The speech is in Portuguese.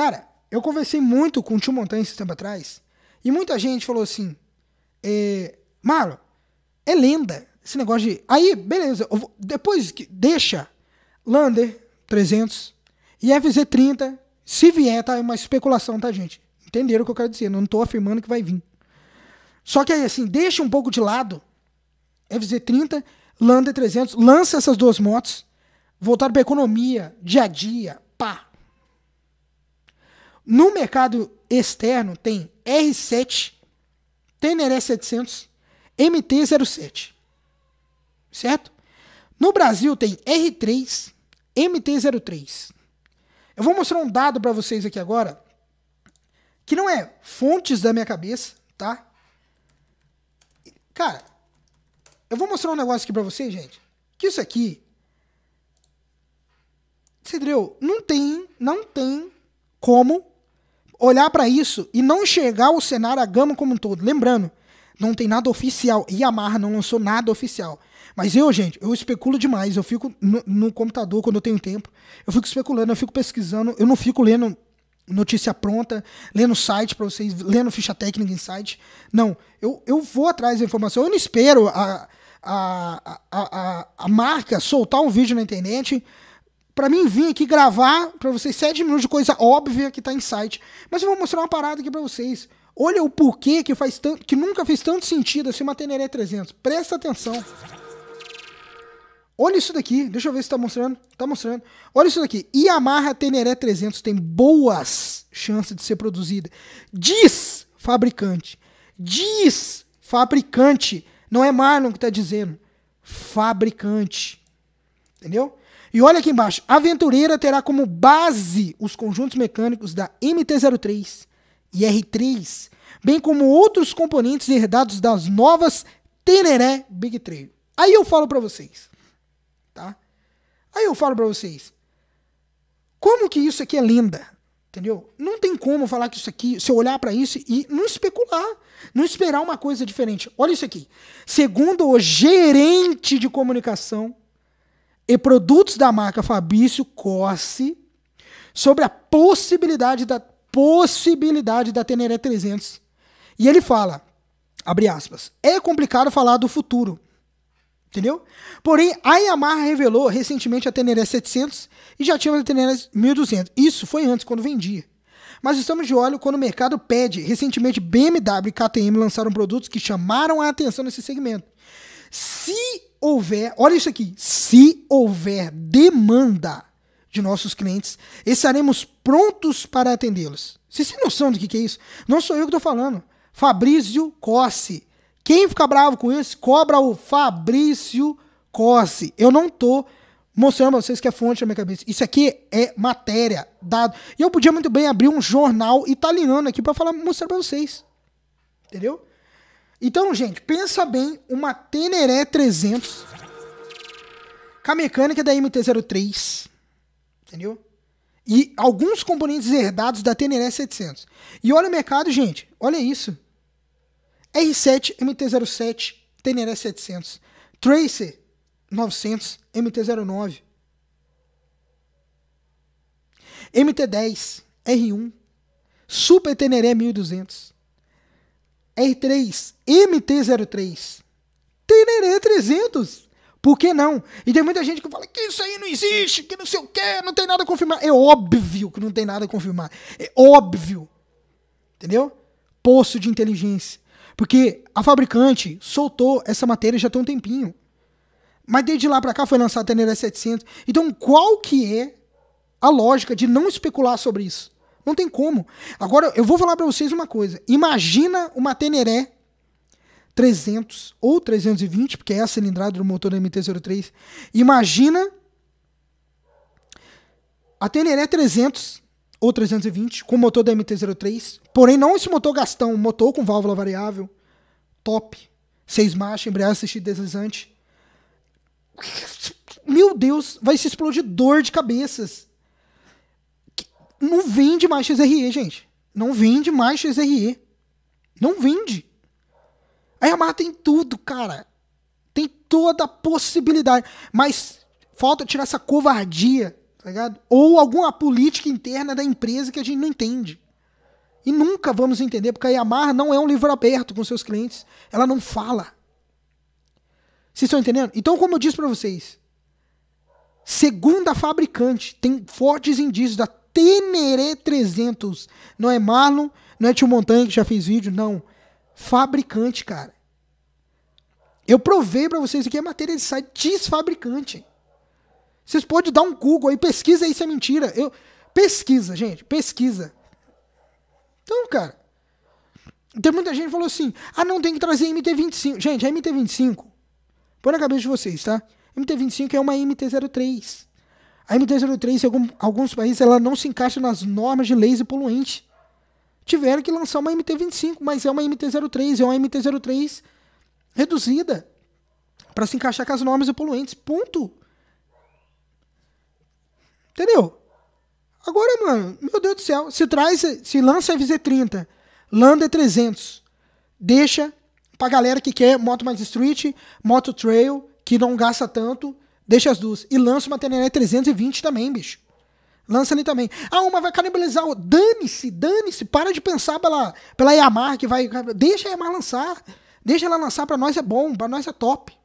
Cara, eu conversei muito com o Tio Montanha esse tempo atrás, e muita gente falou assim: eh, Marlon, é lenda esse negócio de. Aí, beleza, vou... depois que deixa Lander 300 e FZ30, se vier, tá? É uma especulação, tá, gente? Entenderam o que eu quero dizer, não estou afirmando que vai vir. Só que aí, assim, deixa um pouco de lado FZ30, Lander 300, lança essas duas motos, voltar para economia, dia a dia, no mercado externo tem R7, Teneré 700, MT-07. Certo? No Brasil tem R3, MT-03. Eu vou mostrar um dado para vocês aqui agora, que não é fontes da minha cabeça, tá? Cara, eu vou mostrar um negócio aqui para vocês, gente, que isso aqui, Cedreu Não tem, não tem como olhar para isso e não chegar ao cenário a gama como um todo. Lembrando, não tem nada oficial. Yamaha não lançou nada oficial. Mas eu, gente, eu especulo demais. Eu fico no, no, computador quando eu tenho tempo. Eu fico especulando, eu fico pesquisando. Eu não fico lendo notícia pronta, lendo site para vocês, lendo ficha técnica em site. Não, eu, eu vou atrás da informação. Eu não espero a, a, a, a, a marca soltar um vídeo na internet para mim vim aqui gravar para vocês sete minutos de coisa óbvia que tá em site. Mas eu vou mostrar uma parada aqui para vocês. Olha o porquê que, faz tanto, que nunca fez tanto sentido assim uma Teneré 300. Presta atenção. Olha isso daqui. Deixa eu ver se tá mostrando. Tá mostrando. Olha isso daqui. Yamaha Teneré 300 tem boas chances de ser produzida. Diz fabricante. Diz fabricante. Não é Marlon que tá dizendo. Fabricante. Entendeu? E olha aqui embaixo. Aventureira terá como base os conjuntos mecânicos da MT-03 e R3, bem como outros componentes herdados das novas Teneré Big Trail. Aí eu falo para vocês, tá? Aí eu falo para vocês, como que isso aqui é lenda? Entendeu? Não tem como falar que isso aqui, se eu olhar para isso e não especular, não esperar uma coisa diferente. Olha isso aqui. Segundo o gerente de comunicação e produtos da marca Fabrício Cosse sobre a possibilidade da possibilidade da Teneré 300. E ele fala, abre aspas, é complicado falar do futuro. Entendeu? Porém, a Yamaha revelou recentemente a Teneré 700 e já tinha a Teneré 1200. Isso foi antes, quando vendia. Mas estamos de olho quando o mercado pede. Recentemente, BMW e KTM lançaram produtos que chamaram a atenção nesse segmento. Se houver, olha isso aqui, se houver demanda de nossos clientes, estaremos prontos para atendê-los. Vocês têm noção do que, que é isso? Não sou eu que estou falando. Fabrício Cosse. Quem fica bravo com isso, cobra o Fabrício Cosse. Eu não estou mostrando para vocês que é fonte na minha cabeça. Isso aqui é matéria, dado. E eu podia muito bem abrir um jornal italiano aqui para falar, mostrar para vocês. Entendeu? Então, gente, pensa bem uma Teneré 300 com a mecânica da MT-03, entendeu? E alguns componentes herdados da Teneré 700. E olha o mercado, gente, olha isso. R7 MT-07 Teneré 700. Tracer 900 MT-09. MT-10 R1. Super Teneré 1200. R3, MT-03, Teneré 300. Por que não? E tem muita gente que fala que isso aí não existe, que não sei o que, não tem nada a confirmar. É óbvio que não tem nada a confirmar. É óbvio. Entendeu? Poço de inteligência. Porque a fabricante soltou essa matéria já tem um tempinho. Mas desde lá para cá foi lançado a Teneré 700. Então qual que é a lógica de não especular sobre isso? Não tem como. Agora, eu vou falar para vocês uma coisa. Imagina uma Teneré 300 ou 320, porque é a cilindrada do motor MT-03. Imagina a Teneré 300 ou 320 com motor da MT-03, porém não esse motor gastão, motor com válvula variável, top, seis marchas, embreagem assistida deslizante. Meu Deus, vai se explodir dor de cabeças não vende mais XRE, gente. Não vende mais XRE. Não vende. A Yamaha tem tudo, cara. Tem toda a possibilidade. Mas falta tirar essa covardia, tá ligado? Ou alguma política interna da empresa que a gente não entende. E nunca vamos entender, porque a Yamaha não é um livro aberto com seus clientes. Ela não fala. Vocês estão entendendo? Então, como eu disse para vocês, segunda fabricante, tem fortes indícios da Teneré 300. Não é Marlon, não é Tio Montanha que já fez vídeo, não. Fabricante, cara. Eu provei para vocês que é matéria de site desfabricante. Vocês podem dar um Google aí, pesquisa aí se é mentira. Eu, pesquisa, gente, pesquisa. Então, cara, tem muita gente que falou assim: ah, não, tem que trazer MT-25. Gente, a MT-25, põe na cabeça de vocês, tá? MT-25 é uma MT-03. A MT-03, em alguns países, ela não se encaixa nas normas de leis e poluentes. Tiveram que lançar uma MT-25, mas é uma MT-03, é uma MT-03 reduzida para se encaixar com as normas e poluentes. Ponto. Entendeu? Agora, mano, meu Deus do céu, se traz, se lança a FZ30, Lander 300, deixa pra galera que quer moto mais street, moto trail, que não gasta tanto, Deixa as duas. E lança uma TNE 320 também, bicho. Lança ali também. Ah, uma vai canibalizar. Dane-se, dane-se. Para de pensar pela, pela Yamaha que vai. Deixa a Yamaha lançar. Deixa ela lançar. Para nós é bom, para nós é top.